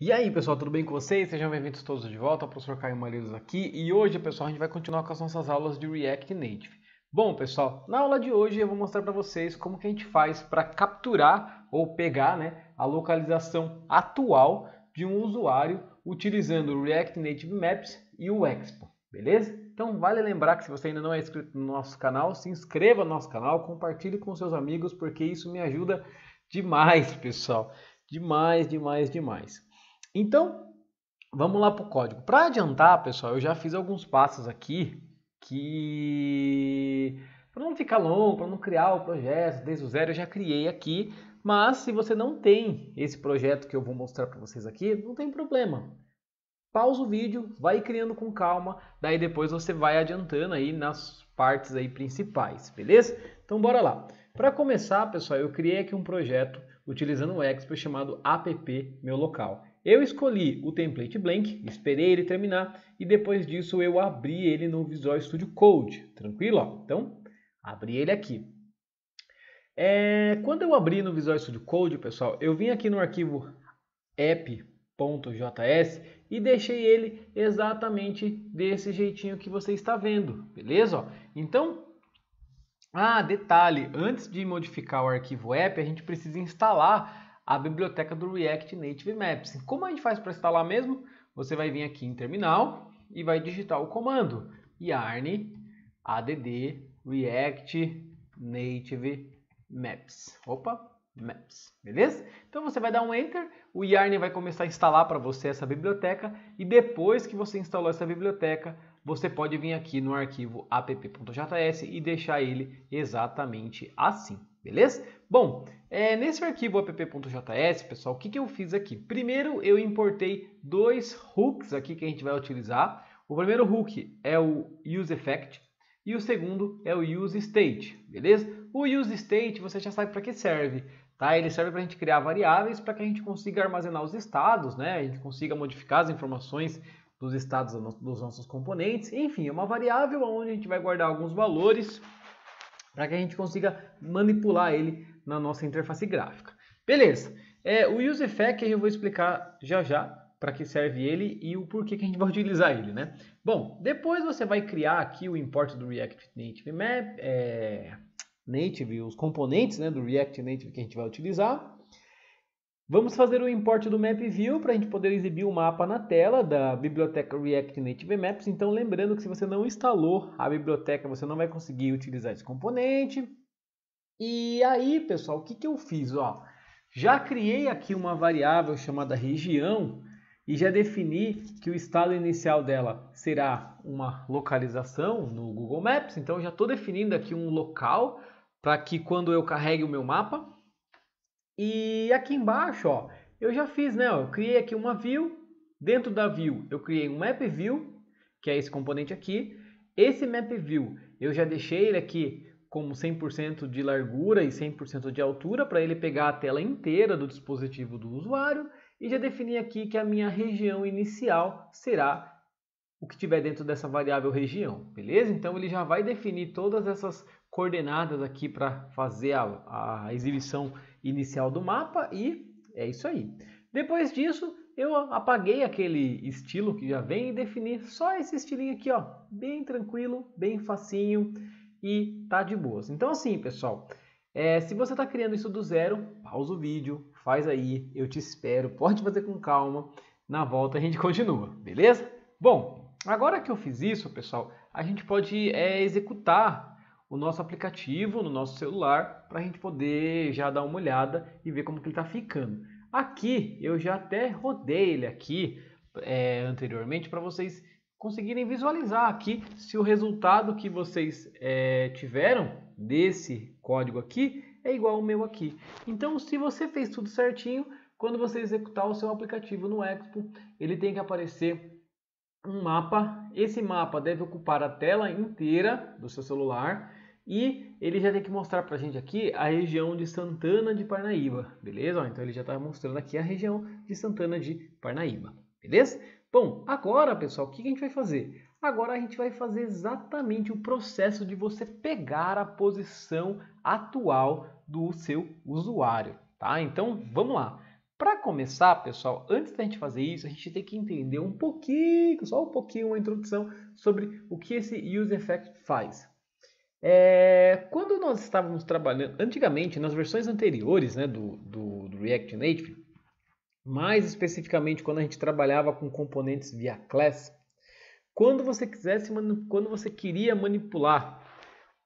E aí, pessoal, tudo bem com vocês? Sejam bem-vindos todos de volta, o professor Caio Malheiros aqui. E hoje, pessoal, a gente vai continuar com as nossas aulas de React Native. Bom, pessoal, na aula de hoje eu vou mostrar para vocês como que a gente faz para capturar ou pegar né, a localização atual de um usuário utilizando o React Native Maps e o Expo, beleza? Então vale lembrar que se você ainda não é inscrito no nosso canal, se inscreva no nosso canal, compartilhe com seus amigos, porque isso me ajuda demais, pessoal. Demais, demais, demais. Então, vamos lá para o código. Para adiantar, pessoal, eu já fiz alguns passos aqui que para não ficar longo, para não criar o projeto desde o zero, eu já criei aqui. Mas se você não tem esse projeto que eu vou mostrar para vocês aqui, não tem problema. Pausa o vídeo, vai criando com calma, daí depois você vai adiantando aí nas partes aí principais, beleza? Então bora lá. Para começar, pessoal, eu criei aqui um projeto utilizando o Expo chamado app meu local. Eu escolhi o template blank, esperei ele terminar e depois disso eu abri ele no Visual Studio Code, tranquilo? Então, abri ele aqui. É, quando eu abri no Visual Studio Code, pessoal, eu vim aqui no arquivo app.js e deixei ele exatamente desse jeitinho que você está vendo, beleza? Então, ah, detalhe, antes de modificar o arquivo app, a gente precisa instalar a biblioteca do React Native Maps. Como a gente faz para instalar mesmo? Você vai vir aqui em terminal e vai digitar o comando yarn add react native maps. Opa, Maps, beleza? Então você vai dar um Enter, o Yarn vai começar a instalar para você essa biblioteca e depois que você instalou essa biblioteca, você pode vir aqui no arquivo app.js e deixar ele exatamente assim beleza? Bom, é, nesse arquivo app.js, pessoal, o que, que eu fiz aqui? Primeiro, eu importei dois hooks aqui que a gente vai utilizar. O primeiro hook é o useEffect e o segundo é o useState, beleza? O useState, você já sabe para que serve, tá? Ele serve para a gente criar variáveis para que a gente consiga armazenar os estados, né? A gente consiga modificar as informações dos estados dos nossos componentes. Enfim, é uma variável onde a gente vai guardar alguns valores para que a gente consiga manipular ele na nossa interface gráfica. Beleza, é, o UseEffect eu vou explicar já já para que serve ele e o porquê que a gente vai utilizar ele, né? Bom, depois você vai criar aqui o import do React Native Map, é, Native, os componentes né, do React Native que a gente vai utilizar. Vamos fazer o import do MapView para a gente poder exibir o mapa na tela da biblioteca React Native Maps. Então, lembrando que se você não instalou a biblioteca, você não vai conseguir utilizar esse componente. E aí, pessoal, o que, que eu fiz? Ó, já criei aqui uma variável chamada região e já defini que o estado inicial dela será uma localização no Google Maps. Então, já estou definindo aqui um local para que quando eu carregue o meu mapa, e aqui embaixo, ó, eu já fiz, né? Eu criei aqui uma view. Dentro da view, eu criei um map view, que é esse componente aqui. Esse map view, eu já deixei ele aqui como 100% de largura e 100% de altura para ele pegar a tela inteira do dispositivo do usuário e já defini aqui que a minha região inicial será o que tiver dentro dessa variável região, beleza? Então ele já vai definir todas essas coordenadas aqui para fazer a, a exibição inicial do mapa e é isso aí. Depois disso, eu apaguei aquele estilo que já vem e defini só esse estilinho aqui, ó, bem tranquilo, bem facinho e tá de boas. Então assim, pessoal, é, se você está criando isso do zero, pausa o vídeo, faz aí, eu te espero, pode fazer com calma, na volta a gente continua, beleza? Bom, agora que eu fiz isso, pessoal, a gente pode é, executar o nosso aplicativo no nosso celular para a gente poder já dar uma olhada e ver como que ele está ficando. Aqui eu já até rodei ele aqui é, anteriormente para vocês conseguirem visualizar aqui se o resultado que vocês é, tiveram desse código aqui é igual ao meu aqui. Então, se você fez tudo certinho, quando você executar o seu aplicativo no Expo, ele tem que aparecer um mapa. Esse mapa deve ocupar a tela inteira do seu celular e ele já tem que mostrar para a gente aqui a região de Santana de Parnaíba, beleza? então ele já está mostrando aqui a região de Santana de Parnaíba, beleza? Bom, agora pessoal, o que a gente vai fazer? Agora a gente vai fazer exatamente o processo de você pegar a posição atual do seu usuário, tá? Então vamos lá. Para começar, pessoal, antes da gente fazer isso, a gente tem que entender um pouquinho, só um pouquinho, uma introdução sobre o que esse Use Effect faz. É, quando nós estávamos trabalhando, antigamente, nas versões anteriores né, do, do, do, React Native, mais especificamente quando a gente trabalhava com componentes via class, quando você quisesse, quando você queria manipular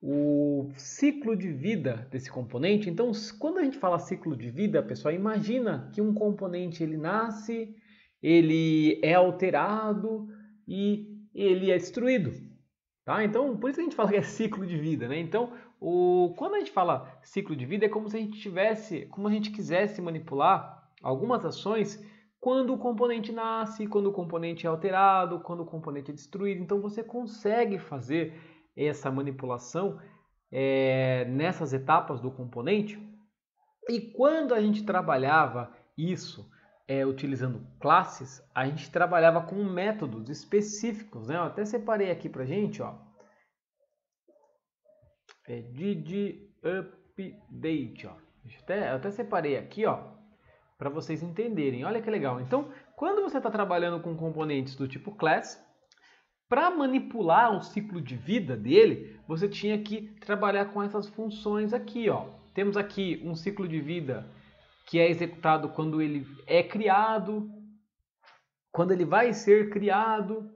o ciclo de vida desse componente, então quando a gente fala ciclo de vida, pessoal, imagina que um componente ele nasce, ele é alterado e ele é destruído. Tá? Então, por isso que a gente fala que é ciclo de vida. Né? Então, o... quando a gente fala ciclo de vida, é como se a gente tivesse, como a gente quisesse manipular algumas ações quando o componente nasce, quando o componente é alterado, quando o componente é destruído. Então, você consegue fazer essa manipulação é, nessas etapas do componente. E quando a gente trabalhava isso é, utilizando classes, a gente trabalhava com métodos específicos, né? Eu até separei aqui pra gente, ó. É did update, ó. Eu até, eu até separei aqui, ó, para vocês entenderem. Olha que legal. Então, quando você está trabalhando com componentes do tipo class, para manipular o ciclo de vida dele, você tinha que trabalhar com essas funções aqui, ó. Temos aqui um ciclo de vida que é executado quando ele é criado, quando ele vai ser criado,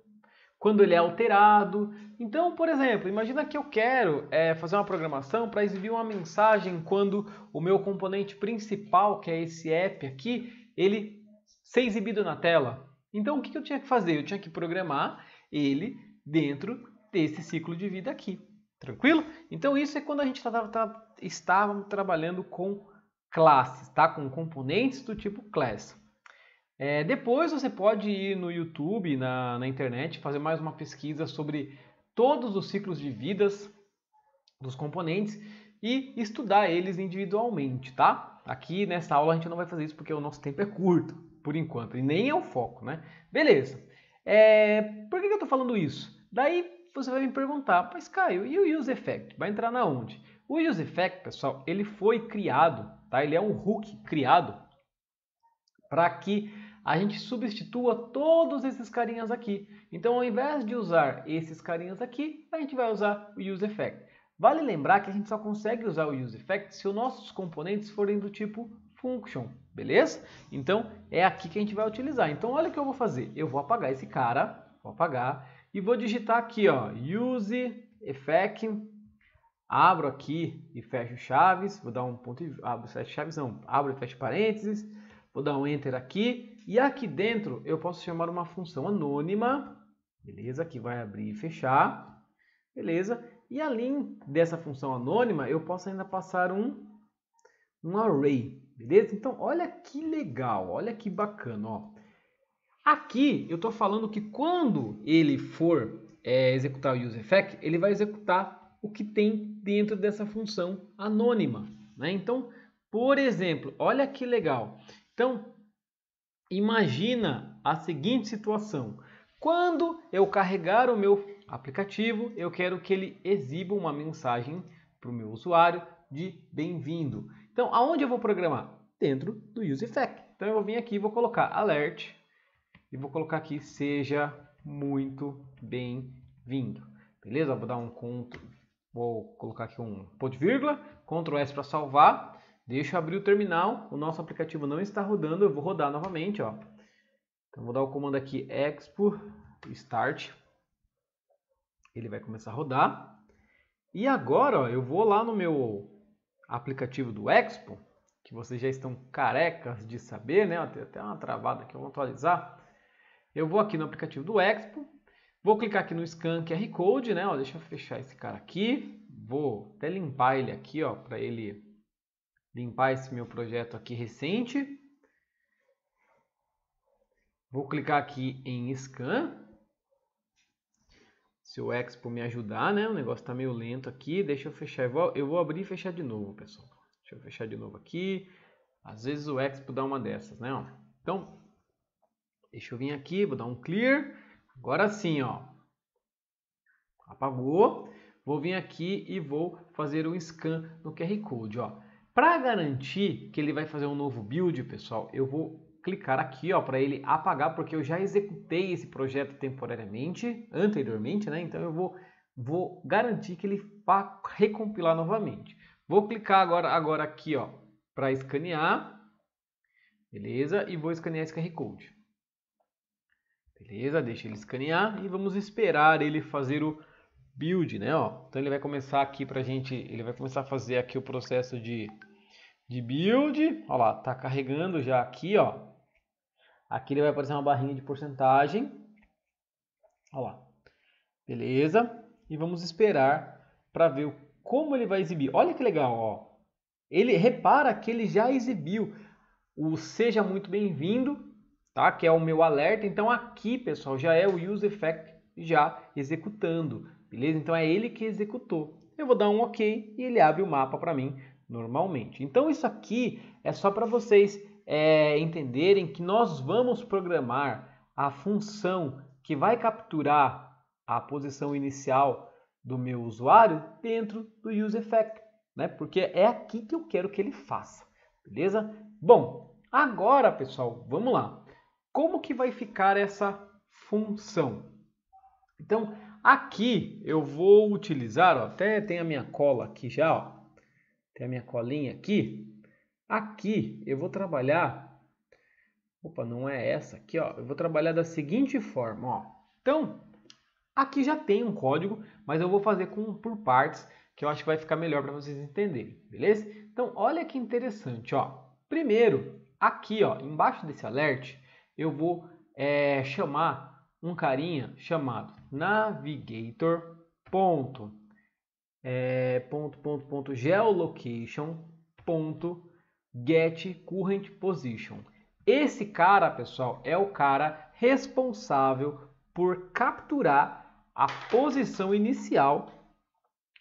quando ele é alterado. Então, por exemplo, imagina que eu quero é, fazer uma programação para exibir uma mensagem quando o meu componente principal, que é esse app aqui, ele ser exibido na tela. Então, o que eu tinha que fazer? Eu tinha que programar ele dentro desse ciclo de vida aqui. Tranquilo? Então, isso é quando a gente tá, tá, tá, estava trabalhando com classes, tá? Com componentes do tipo class. É, depois você pode ir no YouTube, na, na internet, fazer mais uma pesquisa sobre todos os ciclos de vidas dos componentes e estudar eles individualmente, tá? Aqui nessa aula a gente não vai fazer isso porque o nosso tempo é curto, por enquanto, e nem é o foco, né? Beleza. É, por que, eu estou falando isso? Daí você vai me perguntar, mas Caio, e o Use Effect? Vai entrar na onde? O Use Effect, pessoal, ele foi criado Tá? Ele é um hook criado para que a gente substitua todos esses carinhas aqui. Então, ao invés de usar esses carinhas aqui, a gente vai usar o use effect. Vale lembrar que a gente só consegue usar o use effect se os nossos componentes forem do tipo function, beleza? Então, é aqui que a gente vai utilizar. Então, olha o que eu vou fazer. Eu vou apagar esse cara, vou apagar, e vou digitar aqui, ó, use effect abro aqui e fecho chaves, vou dar um ponto e abro sete chaves, não, abro e fecho parênteses, vou dar um enter aqui e aqui dentro eu posso chamar uma função anônima, beleza? Que vai abrir e fechar, beleza? E além dessa função anônima, eu posso ainda passar um um array, beleza? Então olha que legal, olha que bacana, ó. Aqui eu estou falando que quando ele for é, executar o useEffect, ele vai executar o que tem dentro dessa função anônima. Né? Então, por exemplo, olha que legal. Então, imagina a seguinte situação. Quando eu carregar o meu aplicativo, eu quero que ele exiba uma mensagem para o meu usuário de bem-vindo. Então, aonde eu vou programar? Dentro do UseEffect. Então, eu vou vir aqui e vou colocar alert e vou colocar aqui seja muito bem-vindo. Beleza? Vou dar um Ctrl Vou colocar aqui um ponto vírgula, Ctrl S para salvar. Deixa eu abrir o terminal. O nosso aplicativo não está rodando. Eu vou rodar novamente. Ó. Então vou dar o comando aqui expo start. Ele vai começar a rodar. E agora ó, eu vou lá no meu aplicativo do Expo, que vocês já estão carecas de saber, né? Tem até uma travada aqui, eu vou atualizar. Eu vou aqui no aplicativo do Expo, Vou clicar aqui no Scan QR Code, né? Ó, deixa eu fechar esse cara aqui. Vou até limpar ele aqui, ó, para ele limpar esse meu projeto aqui recente. Vou clicar aqui em Scan. Se o Expo me ajudar, né? O negócio está meio lento aqui. Deixa eu fechar. Eu vou, eu vou abrir e fechar de novo, pessoal. Deixa eu fechar de novo aqui. Às vezes o Expo dá uma dessas, né? Ó. Então, deixa eu vir aqui, vou dar um clear. Agora sim, ó. Apagou. Vou vir aqui e vou fazer um scan no QR Code, ó. Para garantir que ele vai fazer um novo build, pessoal, eu vou clicar aqui, ó, para ele apagar, porque eu já executei esse projeto temporariamente, anteriormente, né? Então eu vou vou garantir que ele vá recompilar novamente. Vou clicar agora, agora aqui ó, para escanear, beleza? E vou escanear esse QR Code. Beleza, deixa ele escanear e vamos esperar ele fazer o build, né? Ó, então ele vai começar aqui para gente, ele vai começar a fazer aqui o processo de, de build. Ó lá, tá carregando já aqui, ó. Aqui ele vai aparecer uma barrinha de porcentagem. Ó lá, beleza? E vamos esperar para ver como ele vai exibir. Olha que legal, ó. Ele repara que ele já exibiu o seja muito bem-vindo tá? Que é o meu alerta. Então aqui, pessoal, já é o use effect já executando, beleza? Então é ele que executou. Eu vou dar um OK e ele abre o mapa para mim normalmente. Então isso aqui é só para vocês é, entenderem que nós vamos programar a função que vai capturar a posição inicial do meu usuário dentro do use effect, né? Porque é aqui que eu quero que ele faça, beleza? Bom, agora pessoal, vamos lá como que vai ficar essa função? Então, aqui eu vou utilizar, ó, até tem a minha cola aqui já, ó, tem a minha colinha aqui. Aqui eu vou trabalhar, opa, não é essa aqui, ó, eu vou trabalhar da seguinte forma, ó. Então, aqui já tem um código, mas eu vou fazer com, por partes, que eu acho que vai ficar melhor para vocês entenderem, beleza? Então, olha que interessante, ó. Primeiro, aqui, ó, embaixo desse alert, eu vou é, chamar um carinha chamado navigator ponto, é, ponto, ponto, ponto geolocation ponto get current position. Esse cara, pessoal, é o cara responsável por capturar a posição inicial,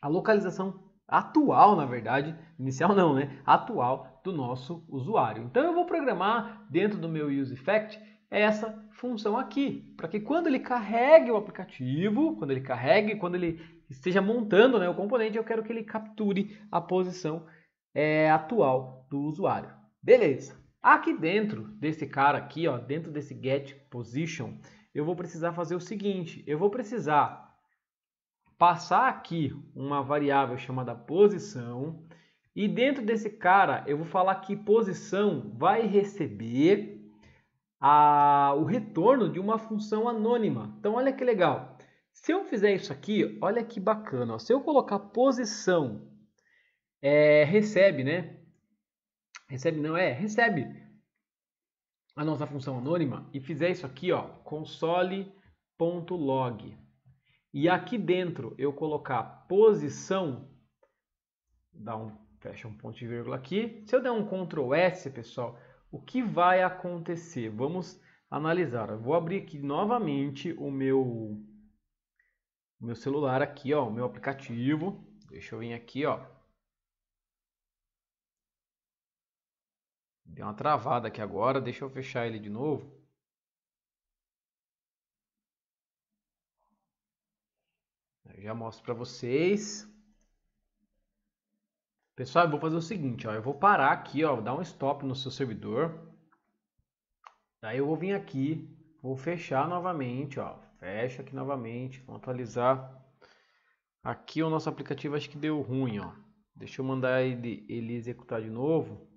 a localização atual, na verdade, inicial não, né? Atual do nosso usuário. Então eu vou programar dentro do meu UseEffect essa função aqui, para que quando ele carregue o aplicativo, quando ele carregue, quando ele esteja montando né, o componente, eu quero que ele capture a posição é, atual do usuário. Beleza. Aqui dentro desse cara aqui, ó, dentro desse getPosition, eu vou precisar fazer o seguinte, eu vou precisar passar aqui uma variável chamada posição e dentro desse cara, eu vou falar que posição vai receber a, o retorno de uma função anônima. Então, olha que legal. Se eu fizer isso aqui, olha que bacana. Ó. Se eu colocar posição, é, recebe, né? Recebe não é? Recebe a nossa função anônima e fizer isso aqui, ó, console.log. E aqui dentro eu colocar posição, dá um Fecha um ponto e vírgula aqui. Se eu der um Ctrl S, pessoal, o que vai acontecer? Vamos analisar. Eu vou abrir aqui novamente o meu, o meu celular aqui, ó, o meu aplicativo. Deixa eu vir aqui, ó. Deu uma travada aqui agora, deixa eu fechar ele de novo. Eu já mostro para vocês. Pessoal, eu vou fazer o seguinte, ó, eu vou parar aqui, ó, dar um stop no seu servidor. Daí eu vou vir aqui, vou fechar novamente, ó, fecha aqui novamente, vou atualizar. Aqui o nosso aplicativo acho que deu ruim, ó. Deixa eu mandar ele, ele executar de novo.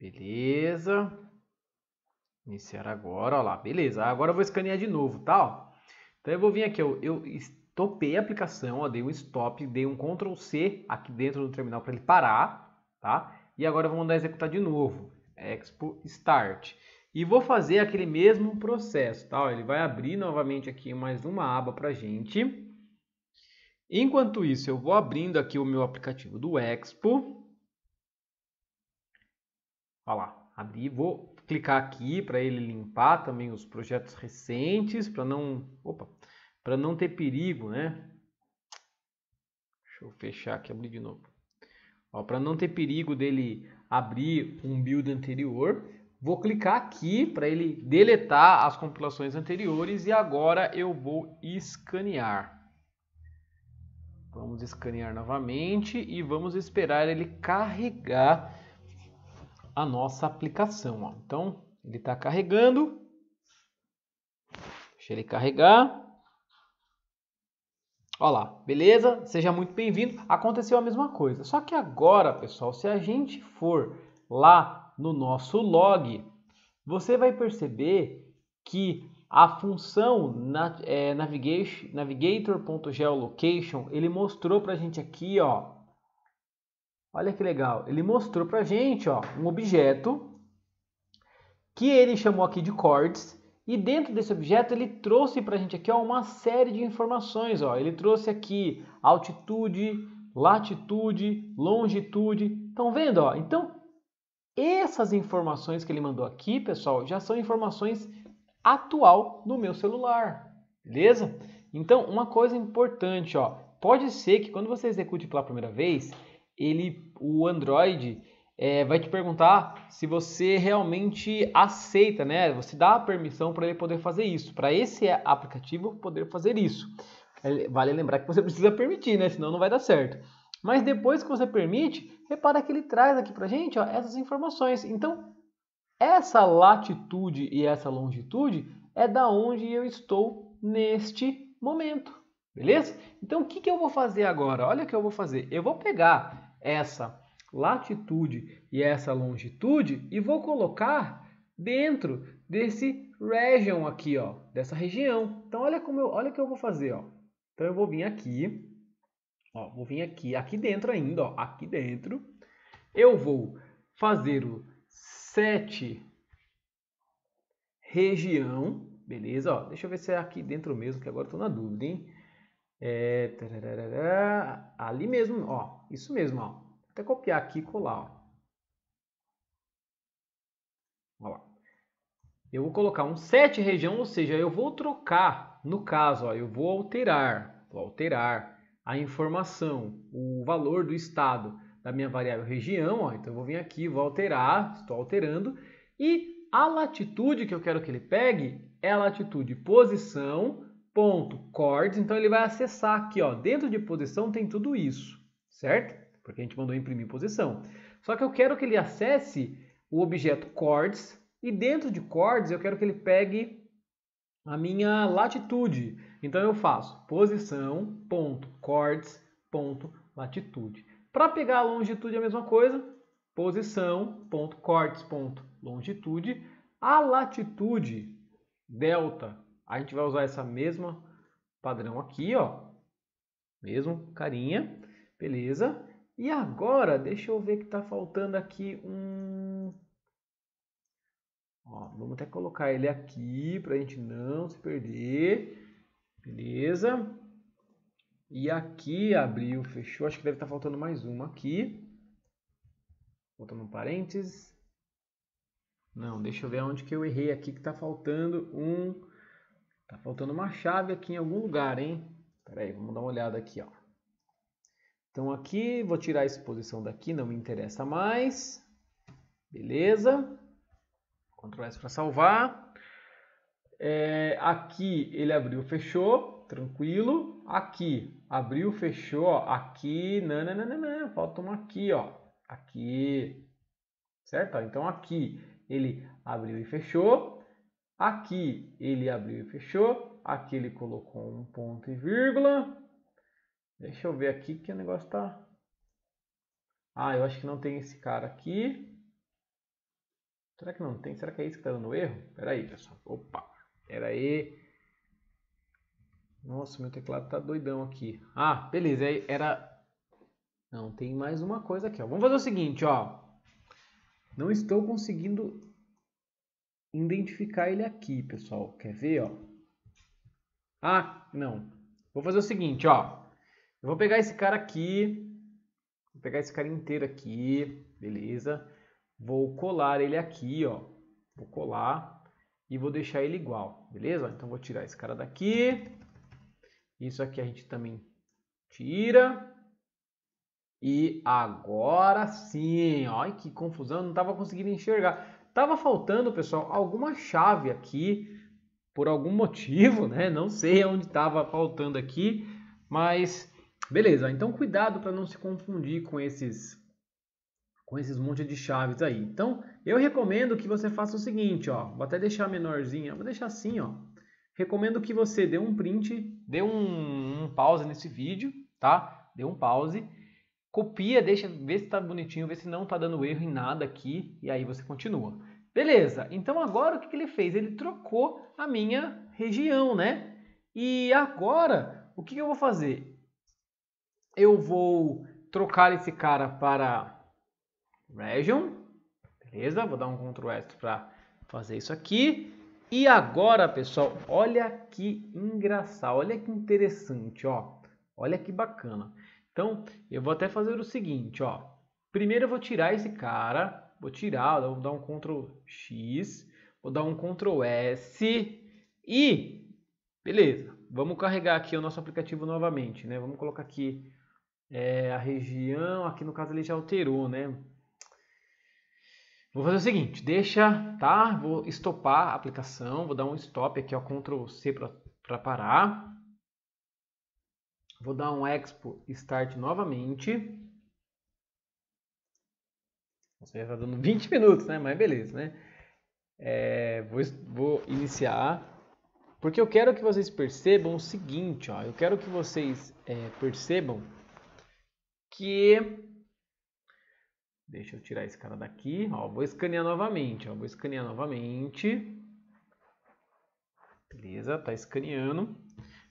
Beleza. Iniciar agora, ó lá, beleza. Agora eu vou escanear de novo, tá? Ó. Então eu vou vir aqui, ó, eu topei a aplicação, ó, dei um stop, dei um Ctrl C aqui dentro do terminal para ele parar, tá? E agora vou mandar executar de novo, expo start. E vou fazer aquele mesmo processo, tá? ele vai abrir novamente aqui mais uma aba para gente. Enquanto isso, eu vou abrindo aqui o meu aplicativo do Expo. Olha lá, abri, vou clicar aqui para ele limpar também os projetos recentes, para não... Opa, para não ter perigo, né? Deixa eu fechar aqui, abrir de novo. Para não ter perigo dele abrir um build anterior, vou clicar aqui para ele deletar as compilações anteriores e agora eu vou escanear. Vamos escanear novamente e vamos esperar ele carregar a nossa aplicação. Ó. Então, ele está carregando. Deixa ele carregar. Olá, beleza? Seja muito bem-vindo. Aconteceu a mesma coisa, só que agora, pessoal, se a gente for lá no nosso log, você vai perceber que a função é, navigator.geolocation ele mostrou para a gente aqui, ó. Olha que legal, ele mostrou para a gente, ó, um objeto que ele chamou aqui de cords e dentro desse objeto ele trouxe para a gente aqui ó, uma série de informações. Ó. Ele trouxe aqui altitude, latitude, longitude. Estão vendo? Ó? Então essas informações que ele mandou aqui, pessoal, já são informações atual no meu celular. Beleza? Então uma coisa importante, ó, pode ser que quando você execute pela primeira vez, ele, o Android é, vai te perguntar se você realmente aceita, né? Você dá a permissão para ele poder fazer isso, para esse aplicativo poder fazer isso. Vale lembrar que você precisa permitir, né? Senão não vai dar certo. Mas depois que você permite, repara que ele traz aqui para gente ó, essas informações. Então, essa latitude e essa longitude é da onde eu estou neste momento, beleza? Então, o que, que eu vou fazer agora? Olha o que eu vou fazer. Eu vou pegar essa latitude e essa longitude e vou colocar dentro desse region aqui, ó, dessa região. Então olha como eu, olha o que eu vou fazer, ó. Então eu vou vir aqui, ó, vou vir aqui, aqui dentro ainda, ó, aqui dentro. Eu vou fazer o set região, beleza? Ó, deixa eu ver se é aqui dentro mesmo, que agora estou na dúvida, hein? É, ali mesmo, ó, isso mesmo, ó até copiar aqui e colar. Ó. lá. Eu vou colocar um set região, ou seja, eu vou trocar, no caso, ó, eu vou alterar, vou alterar a informação, o valor do estado da minha variável região. Ó, então eu vou vir aqui, vou alterar, estou alterando. E a latitude que eu quero que ele pegue é a latitude posição ponto cords. Então ele vai acessar aqui, ó, dentro de posição tem tudo isso, certo? porque a gente mandou imprimir posição. Só que eu quero que ele acesse o objeto chords, e dentro de chords eu quero que ele pegue a minha latitude. Então eu faço posição.chords.latitude. Para pegar a longitude é a mesma coisa, posição.chords.longitude. A latitude, delta, a gente vai usar essa mesma padrão aqui, ó. Mesmo carinha, beleza? E agora, deixa eu ver que está faltando aqui um... Ó, vamos até colocar ele aqui para a gente não se perder. Beleza? E aqui abriu, fechou. Acho que deve estar tá faltando mais uma aqui. Botando um parênteses. Não, deixa eu ver onde que eu errei aqui que está faltando um... Tá faltando uma chave aqui em algum lugar, hein? Pera aí, vamos dar uma olhada aqui, ó. Então aqui, vou tirar a exposição daqui, não me interessa mais. Beleza. Ctrl S para salvar. É, aqui ele abriu, fechou, tranquilo. Aqui, abriu, fechou, ó. aqui, nananana, falta uma aqui, ó. Aqui, certo? Então aqui ele abriu e fechou. Aqui ele abriu e fechou. Aqui ele colocou um ponto e vírgula. Deixa eu ver aqui que o negócio tá... Ah, eu acho que não tem esse cara aqui. Será que não tem? Será que é isso que tá dando erro? Pera aí, pessoal. Opa, pera aí. Nossa, meu teclado tá doidão aqui. Ah, beleza. Era... Não, tem mais uma coisa aqui, ó. Vamos fazer o seguinte, ó. Não estou conseguindo identificar ele aqui, pessoal. Quer ver, ó? Ah, não. Vou fazer o seguinte, ó. Eu vou pegar esse cara aqui, vou pegar esse cara inteiro aqui, beleza? Vou colar ele aqui, ó. Vou colar e vou deixar ele igual, beleza? Então vou tirar esse cara daqui. Isso aqui a gente também tira. E agora sim, olha que confusão, não estava conseguindo enxergar. Tava faltando, pessoal, alguma chave aqui por algum motivo, né? Não sei onde estava faltando aqui, mas Beleza, então cuidado para não se confundir com esses com esses monte de chaves aí. Então, eu recomendo que você faça o seguinte, ó, vou até deixar menorzinha, vou deixar assim, ó. Recomendo que você dê um print, dê um, um pause nesse vídeo, tá? Dê um pause, copia, deixa, ver se tá bonitinho, ver se não tá dando erro em nada aqui, e aí você continua. Beleza, então agora o que, que ele fez? Ele trocou a minha região, né? E agora, o que, que eu vou fazer? Eu vou trocar esse cara para Region. Beleza, vou dar um Ctrl S para fazer isso aqui. E agora, pessoal, olha que engraçado, olha que interessante, ó. Olha que bacana. Então, eu vou até fazer o seguinte, ó. Primeiro eu vou tirar esse cara, vou tirar, vou dar um Ctrl X, vou dar um Ctrl S e beleza. Vamos carregar aqui o nosso aplicativo novamente, né? Vamos colocar aqui é, a região, aqui no caso ele já alterou, né? Vou fazer o seguinte, deixa, tá? Vou estopar a aplicação, vou dar um stop aqui, ó, Ctrl C para parar. Vou dar um Expo Start novamente. Você já está dando 20 minutos, né? Mas beleza, né? É, vou, vou iniciar. Porque eu quero que vocês percebam o seguinte, ó. Eu quero que vocês é, percebam que... Deixa eu tirar esse cara daqui. Ó, vou escanear novamente. Ó, vou escanear novamente. Beleza, tá escaneando.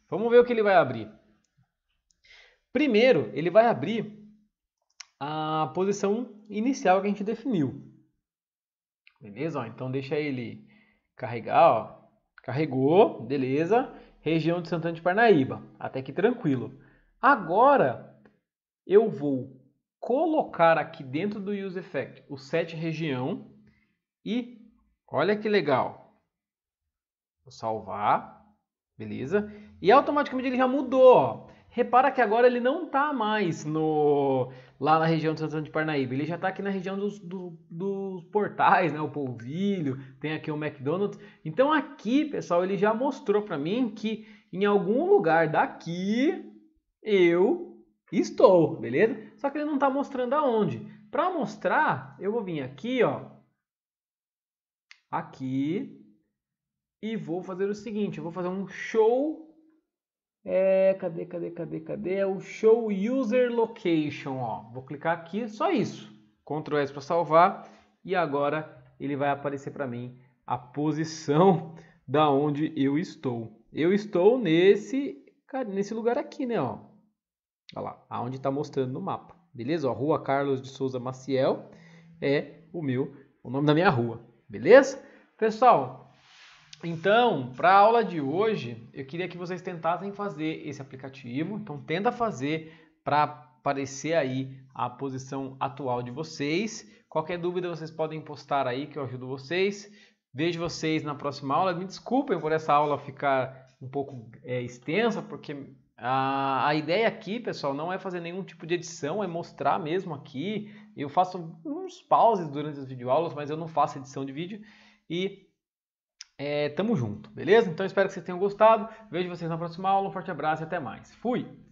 Vamos ver o que ele vai abrir. Primeiro, ele vai abrir a posição inicial que a gente definiu. Beleza? Ó, então deixa ele carregar, ó. Carregou, beleza. Região de Santana de Parnaíba. Até que tranquilo. Agora, eu vou colocar aqui dentro do Use Effect o set região e olha que legal. Vou salvar, beleza? E automaticamente ele já mudou. Repara que agora ele não está mais no lá na região de Santana de Parnaíba, ele já está aqui na região dos, do, dos portais, né? O polvilho, tem aqui o McDonald's. Então aqui, pessoal, ele já mostrou para mim que em algum lugar daqui eu Estou, beleza? Só que ele não está mostrando aonde. Para mostrar, eu vou vir aqui, ó. Aqui. E vou fazer o seguinte, eu vou fazer um show... É, cadê, cadê, cadê, cadê? É o show user location, ó. Vou clicar aqui, só isso. Ctrl S para salvar. E agora ele vai aparecer para mim a posição da onde eu estou. Eu estou nesse, nesse lugar aqui, né, ó. Olha lá, aonde está mostrando no mapa. Beleza? A rua Carlos de Souza Maciel é o meu, o nome da minha rua. Beleza? Pessoal, então, para a aula de hoje, eu queria que vocês tentassem fazer esse aplicativo. Então, tenta fazer para aparecer aí a posição atual de vocês. Qualquer dúvida, vocês podem postar aí que eu ajudo vocês. Vejo vocês na próxima aula. Me desculpem por essa aula ficar um pouco é, extensa, porque a, a ideia aqui, pessoal, não é fazer nenhum tipo de edição, é mostrar mesmo aqui. Eu faço uns pauses durante as videoaulas, mas eu não faço edição de vídeo. E é, tamo junto, beleza? Então espero que vocês tenham gostado. Vejo vocês na próxima aula. Um forte abraço e até mais. Fui!